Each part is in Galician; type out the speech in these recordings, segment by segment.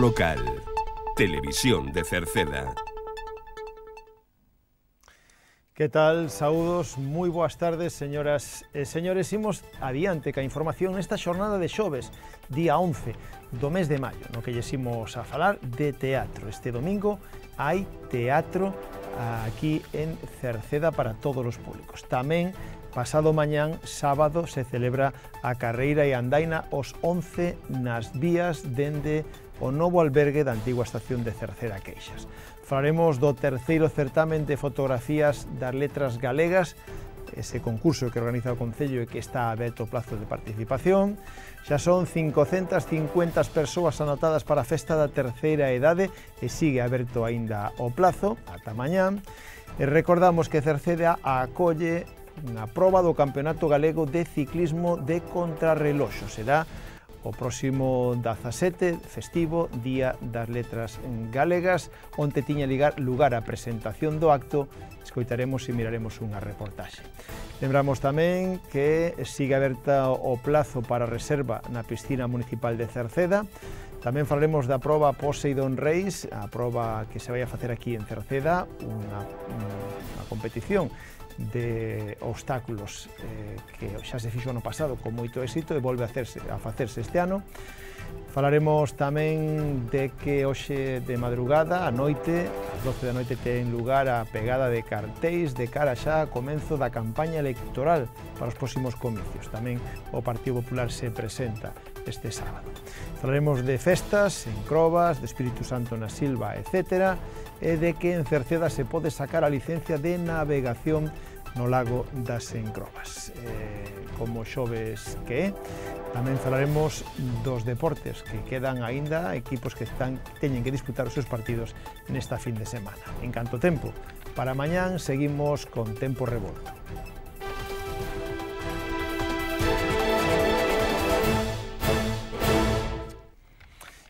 local. Televisión de Cerceda. Que tal? Saúdos, moi boas tardes, señoras e eh, señores. Imos adiante ca información nesta xornada de xoves, día 11 do mes de maio, no que lleximos a falar de teatro. Este domingo hai teatro aquí en Cerceda para todos os públicos. Tamén Pasado mañán, sábado, se celebra a carreira e andaina os 11 nas vías dende o novo albergue da antigua estación de Cercera Queixas. Faremos do terceiro certamen de fotografías das letras galegas ese concurso que organiza o Concello e que está aberto o plazo de participación. Xa son 550 persoas anotadas para a festa da terceira edade e sigue aberto aínda o plazo ata mañán. E recordamos que Cerceda acolle na proba do Campeonato Galego de Ciclismo de Contrarreloxo. Será o próximo 17 festivo Día das Letras Galegas, onde tiña lugar a presentación do acto, escoitaremos e miraremos unha reportaxe. Lembramos tamén que sigue aberta o plazo para reserva na piscina municipal de Cerceda, Tamén falaremos da proba Poseidon Race, a proba que se vai a facer aquí en Cerceda, unha, unha competición de obstáculos eh, que xa se fixo ano pasado con moito éxito e volve a, hacerse, a facerse este ano. Falaremos tamén de que hoxe de madrugada, a noite, as 12 da noite ten lugar a pegada de cartéis de cara xa a comenzo da campaña electoral para os próximos comicios. Tamén o Partido Popular se presenta este sábado. Falaremos de festas en Crovas, de Espíritu Santo na Silva, etc. e de que en Cerceda se pode sacar a licencia de navegación no lago das Encrobas. Eh, como xoves que é, tamén falaremos dos deportes que quedan aínda equipos que están teñen que disputar os seus partidos nesta fin de semana. En canto tempo, para mañán seguimos con tempo revolto.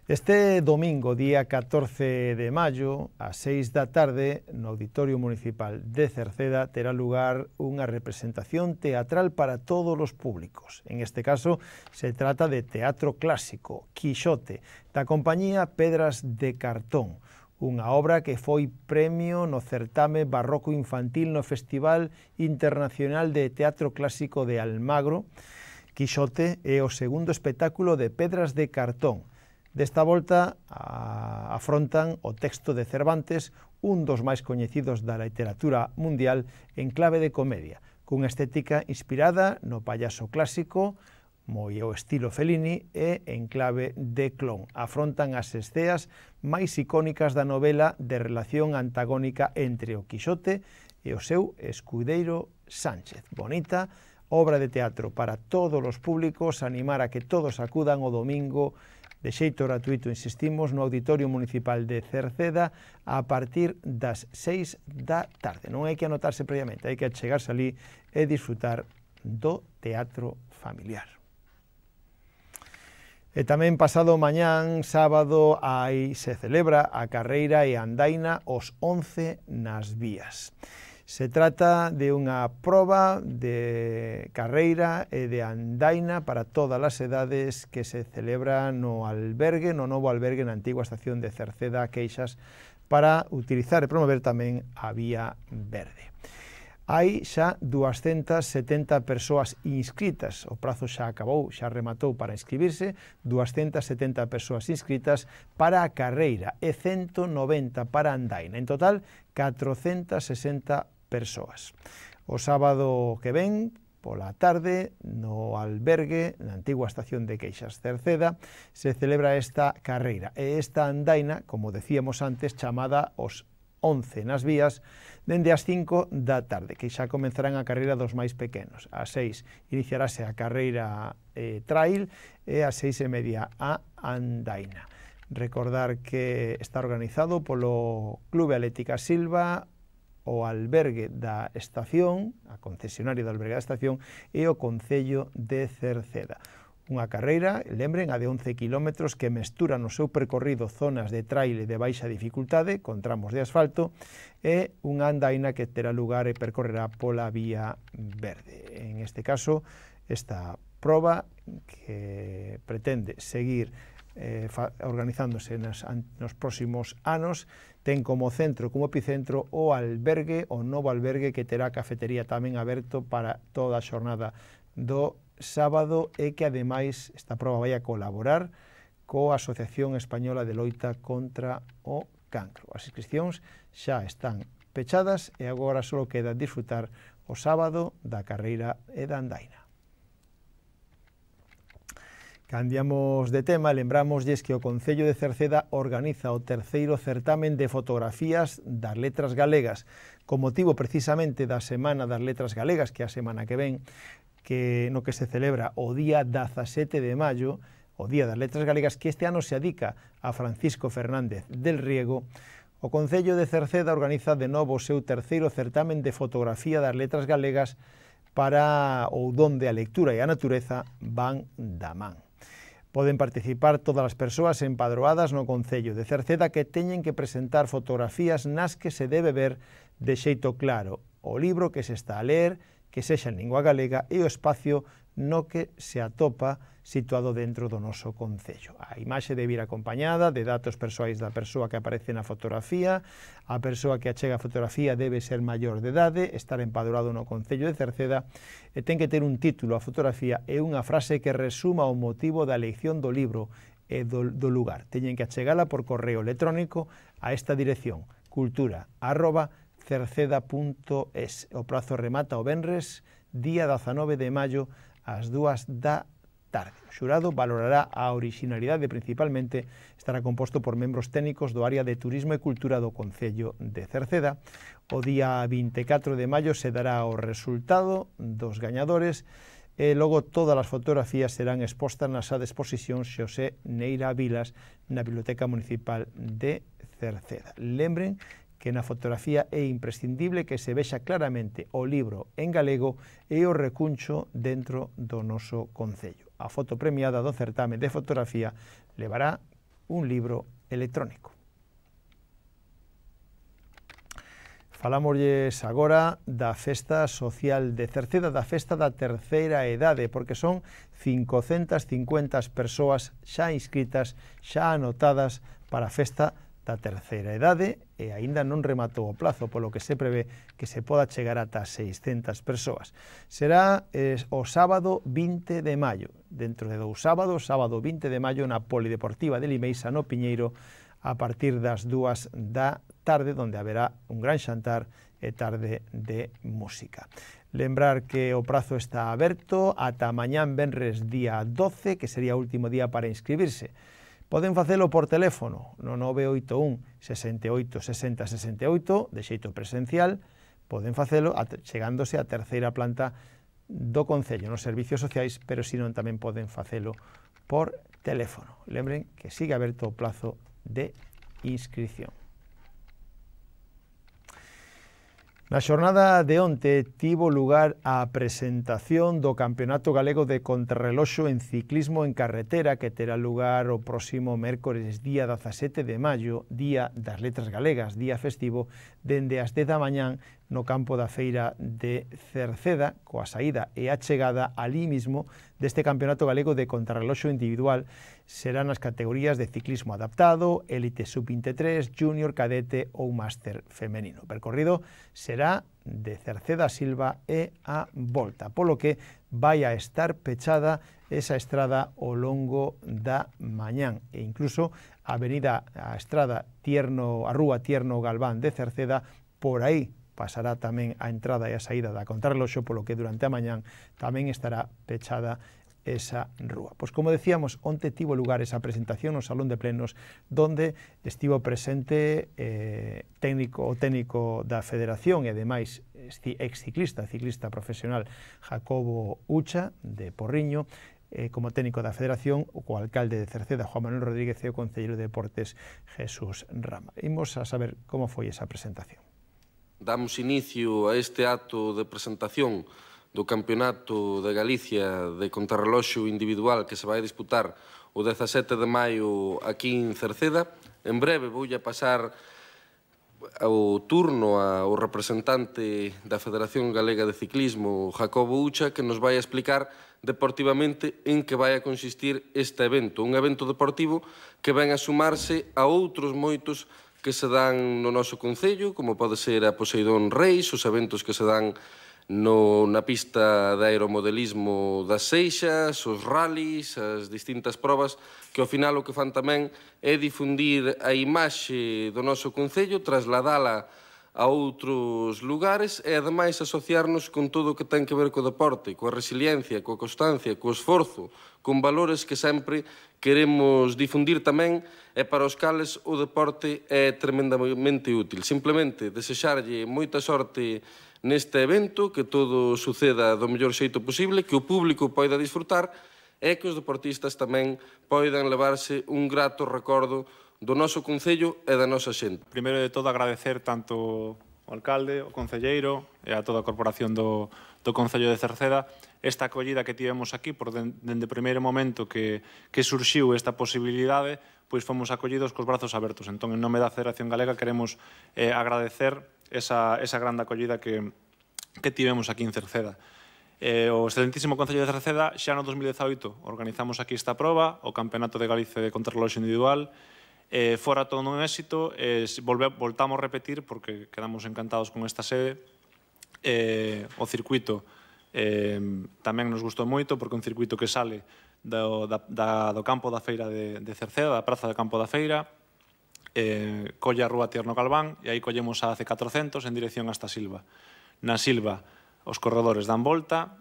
Este domingo, día 14 de maio, ás 6 da tarde, no Auditorio Municipal de Cerceda, terá lugar unha representación teatral para todos os públicos. En este caso, se trata de teatro clásico, Quixote, da compañía Pedras de Cartón, unha obra que foi premio no certame barroco infantil no Festival Internacional de Teatro Clásico de Almagro. Quixote é o segundo espectáculo de Pedras de Cartón, Desta volta a, afrontan o texto de Cervantes, un dos máis coñecidos da literatura mundial en clave de comedia, cunha estética inspirada no payaso clásico, moi ao estilo Fellini e en clave de clon. Afrontan as esceas máis icónicas da novela de relación antagónica entre o Quixote e o seu escudeiro Sánchez. Bonita, obra de teatro para todos os públicos, animar a que todos acudan o domingo de xeito gratuito, insistimos, no Auditorio Municipal de Cerceda a partir das 6 da tarde. Non hai que anotarse previamente, hai que achegarse ali e disfrutar do teatro familiar. E tamén pasado mañán, sábado, aí se celebra a carreira e andaina os 11 nas vías. Se trata de unha proba de carreira e de andaina para todas as edades que se celebra no albergue, no novo albergue na antigua estación de Cerceda Queixas para utilizar e promover tamén a vía verde. Hai xa 270 persoas inscritas, o prazo xa acabou, xa rematou para inscribirse, 270 persoas inscritas para a carreira e 190 para a andaina. En total, 460 persoas. O sábado que ven, pola tarde, no albergue, na antigua estación de Queixas Cerceda, se celebra esta carreira. E esta andaina, como decíamos antes, chamada os 11 nas vías, dende as 5 da tarde, que xa comenzarán a carreira dos máis pequenos. A 6 iniciarase a carreira eh, trail e a 6 e media a andaina. Recordar que está organizado polo Clube Atlética Silva, o albergue da estación, a concesionaria do albergue da estación, e o Concello de Cerceda. Unha carreira, lembren, a de 11 km que mestura no seu percorrido zonas de traile de baixa dificultade, con tramos de asfalto, e unha andaina que terá lugar e percorrerá pola vía verde. En este caso, esta proba que pretende seguir eh, fa, organizándose nas, an, nos próximos anos, ten como centro, como epicentro, o albergue, o novo albergue que terá cafetería tamén aberto para toda a xornada do sábado e que ademais esta prova vai a colaborar coa Asociación Española de Loita contra o Cancro. As inscripcións xa están pechadas e agora só queda disfrutar o sábado da carreira e da andaina. Cambiamos de tema, lembramos que o Concello de Cerceda organiza o terceiro certamen de fotografías das letras galegas, co motivo precisamente da Semana das Letras Galegas, que é a semana que ven, que no que se celebra o día 17 de maio, o Día das Letras Galegas, que este ano se adica a Francisco Fernández del Riego, o Concello de Cerceda organiza de novo o seu terceiro certamen de fotografía das letras galegas para ou donde a lectura e a natureza van da man. Poden participar todas as persoas empadroadas no Concello de Cerceda que teñen que presentar fotografías nas que se debe ver de xeito claro o libro que se está a ler que sexa en lingua galega e o espacio no que se atopa situado dentro do noso concello. A imaxe debe ir acompañada de datos persoais da persoa que aparece na fotografía, a persoa que achega a fotografía debe ser maior de idade, estar empadurado no concello de Cerceda e ten que ter un título a fotografía e unha frase que resuma o motivo da elección do libro e do, do lugar. Teñen que achegala por correo electrónico a esta dirección cultura arroba cerceda.es. O prazo remata o venres día 19 de maio, ás dúas da tarde. O xurado valorará a orixinalidade principalmente estará composto por membros técnicos do área de Turismo e Cultura do Concello de Cerceda. O día 24 de maio se dará o resultado dos gañadores e logo todas as fotografías serán expostas na xa de exposición Xosé Neira Vilas na Biblioteca Municipal de Cerceda. Lembren que na fotografía é imprescindible que se vexa claramente o libro en galego e o recuncho dentro do noso Concello. A foto premiada do certame de fotografía levará un libro electrónico. Falámoslles agora da Festa Social de Cerceda, da Festa da Terceira Edade, porque son 550 persoas xa inscritas, xa anotadas para a Festa da terceira idade e aínda non rematou o plazo, polo que se prevé que se poda chegar ata 600 persoas. Será eh, o sábado 20 de maio, dentro de dous sábados, sábado 20 de maio na Polideportiva de Limeixa, no Piñeiro, a partir das dúas da tarde, donde haberá un gran xantar e tarde de música. Lembrar que o prazo está aberto ata mañán venres día 12, que sería o último día para inscribirse. Poden facelo por teléfono no 981 68 60 68 de xeito presencial, poden facelo chegándose á terceira planta do Concello nos servicios sociais, pero senón tamén poden facelo por teléfono. Lembren que sigue aberto o plazo de inscripción. Na xornada de onte tivo lugar a presentación do Campeonato Galego de Contrarreloxo en Ciclismo en Carretera que terá lugar o próximo mércores día 17 de maio, Día das Letras Galegas, día festivo, dende as 10 da mañán no campo da feira de Cerceda, coa saída e a chegada ali mismo deste Campeonato Galego de Contrarreloxo Individual serán as categorías de ciclismo adaptado, élite sub-23, junior, cadete ou máster femenino. O percorrido será de Cerceda Silva e a Volta, polo que vai a estar pechada esa estrada ao longo da mañán e incluso a avenida a estrada Tierno, a Rúa Tierno Galván de Cerceda por aí pasará tamén a entrada e a saída da contrarreloxo, polo que durante a mañán tamén estará pechada esa rúa. Pois como decíamos, onte tivo lugar esa presentación no Salón de Plenos donde estivo presente eh, técnico o técnico da Federación e ademais ex ciclista, ciclista profesional Jacobo Ucha de Porriño, eh, como técnico da Federación, o co alcalde de Cerceda, Juan Manuel Rodríguez e o concello de Deportes Jesús Rama. Imos a saber como foi esa presentación damos inicio a este acto de presentación do Campeonato de Galicia de contrarreloxo individual que se vai disputar o 17 de maio aquí en Cerceda. En breve vou a pasar o turno ao representante da Federación Galega de Ciclismo, Jacobo Ucha, que nos vai a explicar deportivamente en que vai a consistir este evento. Un evento deportivo que ven a sumarse a outros moitos que se dan no noso Concello, como pode ser a Poseidón Reis, os eventos que se dan no, na pista de aeromodelismo das seixas, os rallies, as distintas probas, que ao final o que fan tamén é difundir a imaxe do noso Concello, trasladala a outros lugares e ademais asociarnos con todo o que ten que ver co deporte, coa resiliencia, coa constancia, co esforzo, con valores que sempre queremos difundir tamén e para os cales o deporte é tremendamente útil. Simplemente desexarlle moita sorte neste evento, que todo suceda do mellor xeito posible, que o público poida disfrutar e que os deportistas tamén poidan levarse un grato recordo do noso Concello e da nosa xente. Primeiro de todo agradecer tanto ao alcalde, ao concelleiro e a toda a corporación do, do Concello de Cerceda esta acollida que tivemos aquí por dende o primeiro momento que, que surxiu esta posibilidade pois fomos acollidos cos brazos abertos entón en nome da Federación Galega queremos eh, agradecer esa, esa grande acollida que, que tivemos aquí en Cerceda Eh, o excelentísimo Concello de Cerceda xa no 2018 organizamos aquí esta proba, o Campeonato de Galicia de Contrarreloj Individual, Eh, fora todo un éxito, eh, volve, voltamos a repetir porque quedamos encantados con esta sede. Eh, o circuito eh, tamén nos gustou moito porque un circuito que sale do, da, da, do campo da feira de, de Cerceda, da praza do campo da feira, eh, colle a rúa Tierno Galván e aí collemos a c 400 en dirección hasta Silva. Na Silva os corredores dan volta,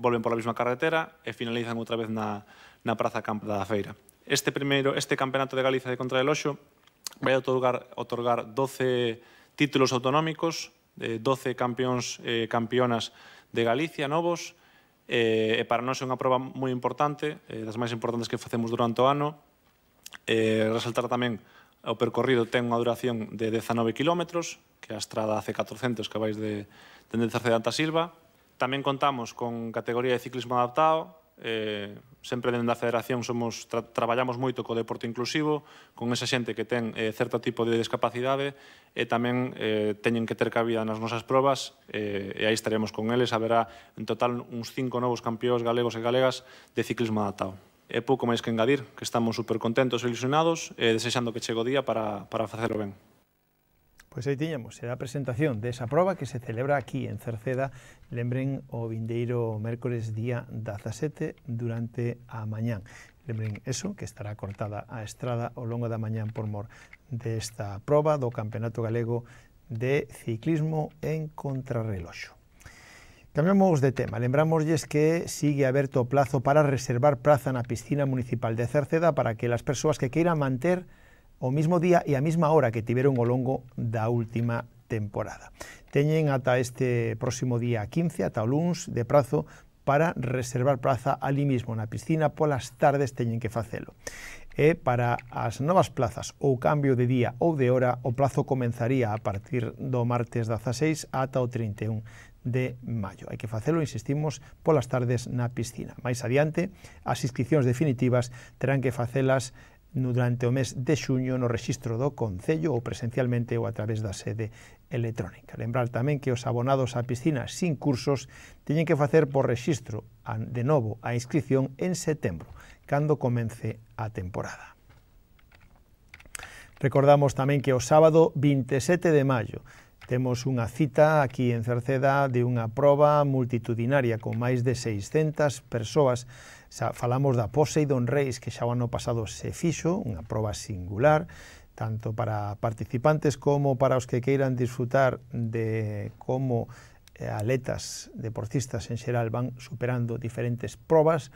volven pola mesma carretera e finalizan outra vez na, na praza campo da feira este primeiro este Campeonato de Galicia de Contra del Oxo vai otorgar, otorgar 12 títulos autonómicos, eh, 12 campeóns e eh, campeonas de Galicia novos, eh, e para nós é unha proba moi importante, eh, das máis importantes que facemos durante o ano. Eh, resaltar tamén o percorrido ten unha duración de 19 km, que a estrada C400 que vais de, de Cerceda Silva. Tamén contamos con categoría de ciclismo adaptado, eh, sempre dentro da Federación somos tra traballamos moito co deporte inclusivo, con esa xente que ten eh, certo tipo de discapacidade e tamén eh, teñen que ter cabida nas nosas probas eh, e aí estaremos con eles. Haberá en total uns cinco novos campeóns galegos e galegas de ciclismo adaptado. É pouco máis que engadir, que estamos super contentos e ilusionados e desexando que chegue o día para, para facelo ben. Pois aí tiñamos, será a presentación desa proba que se celebra aquí en Cerceda, lembren o vindeiro mércores día 17 durante a mañán. Lembren eso, que estará cortada a estrada ao longo da mañán por mor desta proba do Campeonato Galego de Ciclismo en Contrarreloxo. Cambiamos de tema. Lembramoslles que sigue aberto o plazo para reservar praza na piscina municipal de Cerceda para que as persoas que queiran manter o mismo día e a mesma hora que tiveron o longo da última temporada. Teñen ata este próximo día 15, ata o luns, de prazo para reservar plaza ali mismo na piscina polas tardes teñen que facelo. E para as novas plazas ou cambio de día ou de hora, o plazo comenzaría a partir do martes 16 ata o 31 de maio. Hai que facelo, insistimos, polas tardes na piscina. Mais adiante, as inscripcións definitivas terán que facelas durante o mes de xuño no rexistro do Concello ou presencialmente ou a través da sede electrónica. Lembrar tamén que os abonados á piscina sin cursos teñen que facer por rexistro de novo a inscripción en setembro, cando comence a temporada. Recordamos tamén que o sábado 27 de maio Temos unha cita aquí en Cerceda de unha proba multitudinaria con máis de 600 persoas Xa falamos da Poseidon Race que xa o ano pasado se fixo, unha proba singular, tanto para participantes como para os que queiran disfrutar de como eh, aletas deportistas en xeral van superando diferentes probas.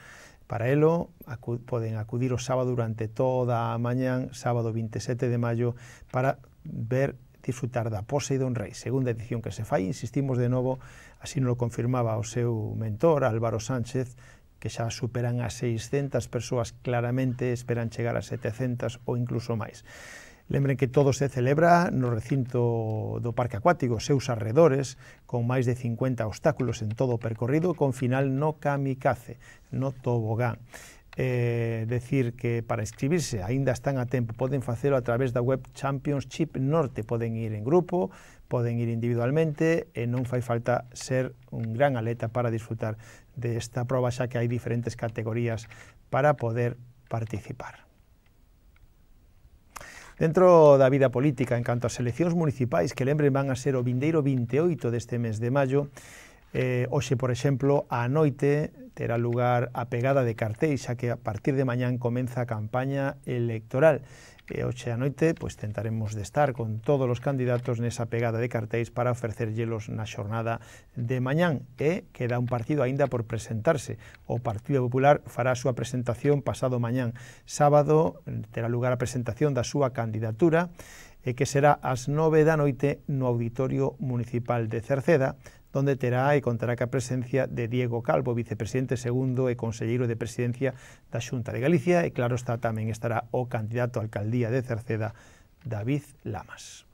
Para elo, acu poden acudir o sábado durante toda a mañan, sábado 27 de maio, para ver disfrutar da Poseidon Rei, segunda edición que se fai, insistimos de novo, así non lo confirmaba o seu mentor Álvaro Sánchez, que xa superan as 600 persoas, claramente esperan chegar a 700 ou incluso máis. Lembren que todo se celebra no recinto do Parque Acuático, seus arredores, con máis de 50 obstáculos en todo o percorrido, con final no kamikaze, no tobogán eh, decir que para inscribirse aínda están a tempo, poden facelo a través da web Championship Norte, poden ir en grupo, poden ir individualmente e non fai falta ser un gran atleta para disfrutar desta proba xa que hai diferentes categorías para poder participar. Dentro da vida política, en canto ás eleccións municipais que lembren van a ser o vindeiro 28 deste mes de maio, Eh, hoxe, por exemplo, a noite terá lugar a pegada de cartéis, xa que a partir de mañán comeza a campaña electoral. E hoxe a noite pois, tentaremos de estar con todos os candidatos nesa pegada de cartéis para ofrecerlos na xornada de mañán. E queda un partido aínda por presentarse. O Partido Popular fará a súa presentación pasado mañán. Sábado eh, terá lugar a presentación da súa candidatura e eh, que será ás nove da noite no Auditorio Municipal de Cerceda, donde terá e contará ca presencia de Diego Calvo, vicepresidente segundo e conselleiro de presidencia da Xunta de Galicia e claro está tamén estará o candidato a alcaldía de Cerceda, David Lamas.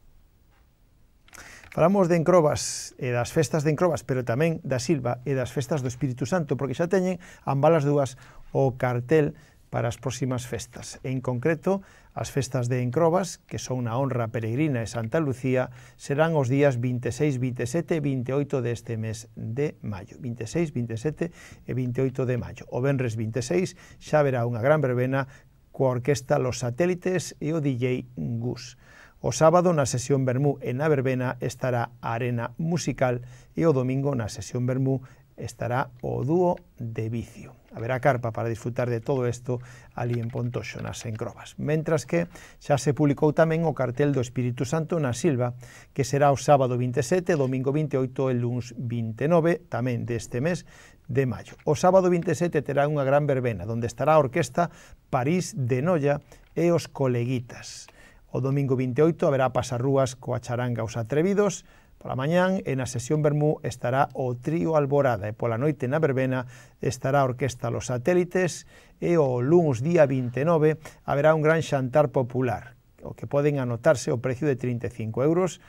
Falamos de Encrobas e das festas de Encrobas, pero tamén da Silva e das festas do Espírito Santo, porque xa teñen ambalas dúas o cartel para as próximas festas, en concreto as festas de Encrobas, que son a Honra Peregrina e Santa Lucía, serán os días 26, 27 e 28 deste mes de maio. 26, 27 e 28 de maio. O Benres 26 xa verá unha gran verbena coa orquesta Los Satélites e o DJ Gus. O sábado na sesión Bermú e na verbena estará a Arena Musical e o domingo na sesión Bermú estará o dúo de Vicio haberá carpa para disfrutar de todo isto ali en Pontoxo, nas Encrobas. Mentras que xa se publicou tamén o cartel do Espírito Santo na Silva, que será o sábado 27, domingo 28 e luns 29, tamén deste mes, de maio. O sábado 27 terá unha gran verbena, donde estará a orquesta París de Noia e os Coleguitas. O domingo 28 haberá pasarrúas coa charanga Os Atrevidos, Pola mañán en a sesión Bermú estará o trío Alborada e pola noite na verbena estará a Orquesta Los Satélites e o luns día 29 haberá un gran xantar popular, o que poden anotarse o precio de 35 euros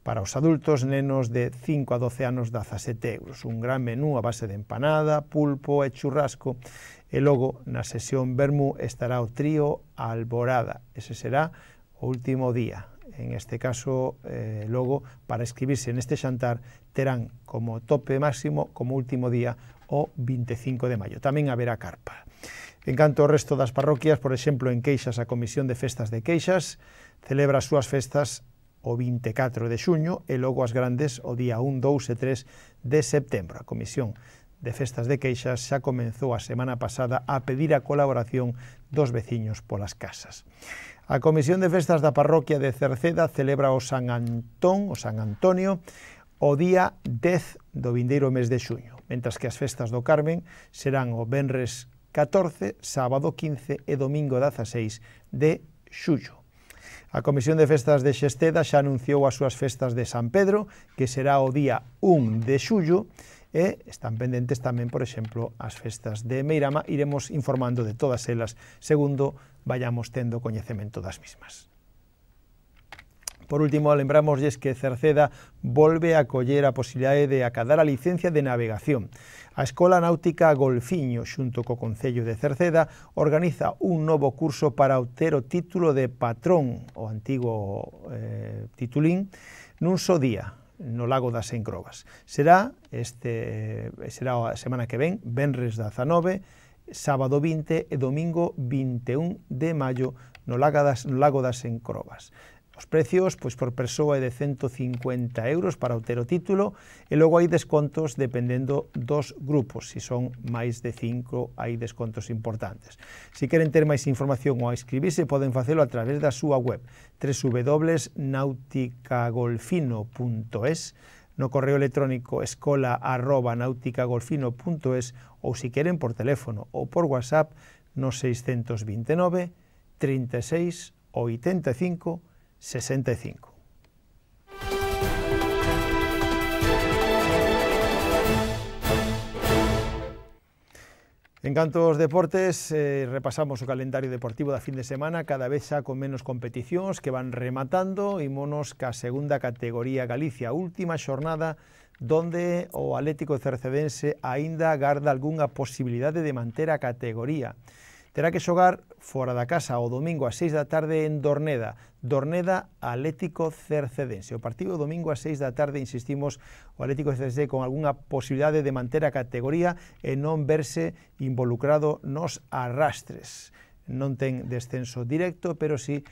para os adultos nenos de 5 a 12 anos 17 euros. Un gran menú a base de empanada, pulpo e churrasco e logo na sesión Bermú estará o trío Alborada. Ese será o último día en este caso eh, logo, para escribirse neste xantar terán como tope máximo como último día o 25 de maio. Tamén haberá carpa. En canto ao resto das parroquias, por exemplo, en Queixas a Comisión de Festas de Queixas celebra as súas festas o 24 de xuño e logo as grandes o día 1, 2 e 3 de setembro. A Comisión de Festas de Queixas xa comenzou a semana pasada a pedir a colaboración dos veciños polas casas. A Comisión de Festas da Parroquia de Cerceda celebra o San Antón, o San Antonio, o día 10 do vindeiro mes de xuño, mentras que as festas do Carmen serán o Benres 14, sábado 15 e domingo 16 de xullo. A Comisión de Festas de Xesteda xa anunciou as súas festas de San Pedro, que será o día 1 de xullo, e están pendentes tamén, por exemplo, as festas de Meirama. Iremos informando de todas elas segundo vayamos tendo coñecemento das mismas. Por último, lembramos que Cerceda volve a coller a posibilidade de acadar a licencia de navegación. A Escola Náutica Golfiño, xunto co Concello de Cerceda, organiza un novo curso para obter o título de patrón, o antigo eh, titulín, nun só día, no Lago das Encrobas. Será, este, será a semana que ven, Benres 19, sábado 20 e domingo 21 de maio no Lago das, no Lago das Encrobas. Os precios, pois por persoa é de 150 euros para o o título e logo hai descontos dependendo dos grupos. Se son máis de 5, hai descontos importantes. Se queren ter máis información ou inscribirse, poden facelo a través da súa web www.nauticagolfino.es no correo electrónico escola arroba nauticagolfino.es ou se queren por teléfono ou por WhatsApp no 629 36 85 65. En canto aos deportes, eh, repasamos o calendario deportivo da fin de semana, cada vez xa con menos competicións que van rematando, e monos ca segunda categoría Galicia, última xornada donde o Atlético Cercedense aínda garda algunha posibilidade de manter a categoría. Terá que xogar fora da casa o domingo ás 6 da tarde en Dorneda, Dorneda Atlético Cercedense. O partido domingo ás 6 da tarde, insistimos, o Atlético Cercedense con algunha posibilidade de manter a categoría e non verse involucrado nos arrastres. Non ten descenso directo, pero sí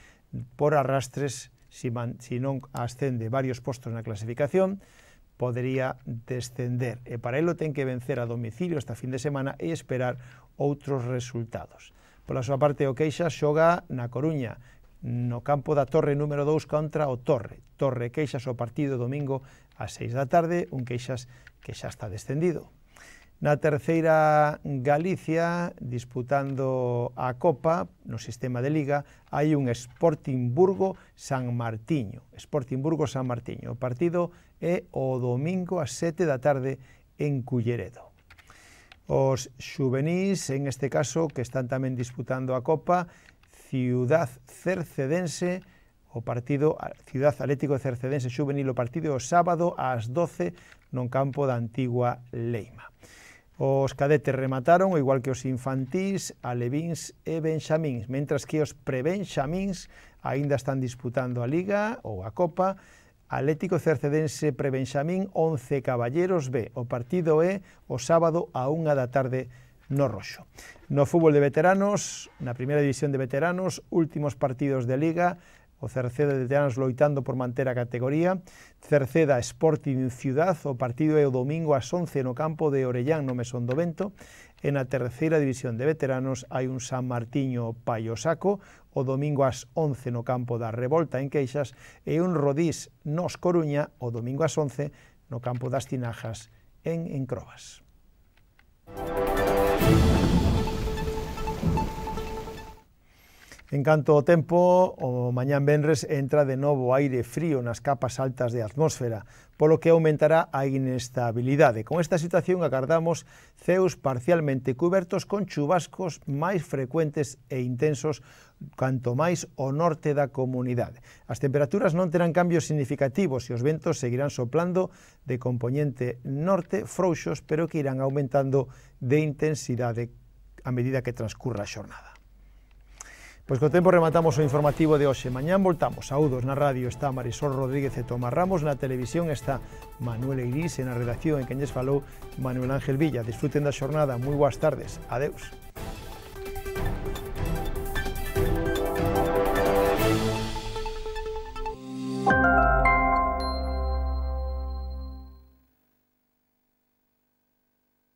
por arrastres, si, man, si non ascende varios postos na clasificación, podería descender. E para elo ten que vencer a domicilio esta fin de semana e esperar outros resultados. Pola súa parte, o Queixa xoga na Coruña, no campo da Torre número 2 contra o Torre. Torre Queixas o partido domingo ás 6 da tarde, un Queixas que xa está descendido. Na terceira Galicia, disputando a Copa no sistema de Liga, hai un Sporting Burgo San Martiño. Sporting Burgo San Martiño. O partido é o domingo ás 7 da tarde en Culleredo os xuvenís, en este caso, que están tamén disputando a Copa, Ciudad Cercedense, o partido Ciudad Atlético de Cercedense Xuvenil, o partido o sábado ás 12 non campo da antigua Leima. Os cadetes remataron, o igual que os infantís, alevíns e benxamíns, mentras que os prebenxamíns aínda están disputando a Liga ou a Copa, Atlético Cercedense Prebenxamín 11 Caballeros B. O partido é o sábado a unha da tarde no Roxo. No fútbol de veteranos, na primeira división de veteranos, últimos partidos de Liga, o Cerceda de Teáns loitando por manter a categoría, Cerceda Sporting Ciudad, o partido é o domingo ás 11 no campo de Orellán no Mesón do Vento, e na terceira división de veteranos hai un San Martiño Paiosaco, o domingo ás 11 no campo da Revolta en Queixas, e un Rodís Nos Coruña, o domingo ás 11 no campo das Tinajas en Encrobas. Música En canto ao tempo, o mañán Benres entra de novo aire frío nas capas altas de atmósfera, polo que aumentará a inestabilidade. Con esta situación agardamos ceus parcialmente cubertos con chubascos máis frecuentes e intensos canto máis o norte da comunidade. As temperaturas non terán cambios significativos e os ventos seguirán soplando de componente norte frouxos, pero que irán aumentando de intensidade a medida que transcurra a xornada. Pois co tempo rematamos o informativo de hoxe. Mañán voltamos. Saúdos na radio está Marisol Rodríguez e Tomás Ramos. Na televisión está Manuel Eirís e na redacción en Cañes falou Manuel Ángel Villa. Disfruten da xornada. Moi boas tardes. Adeus.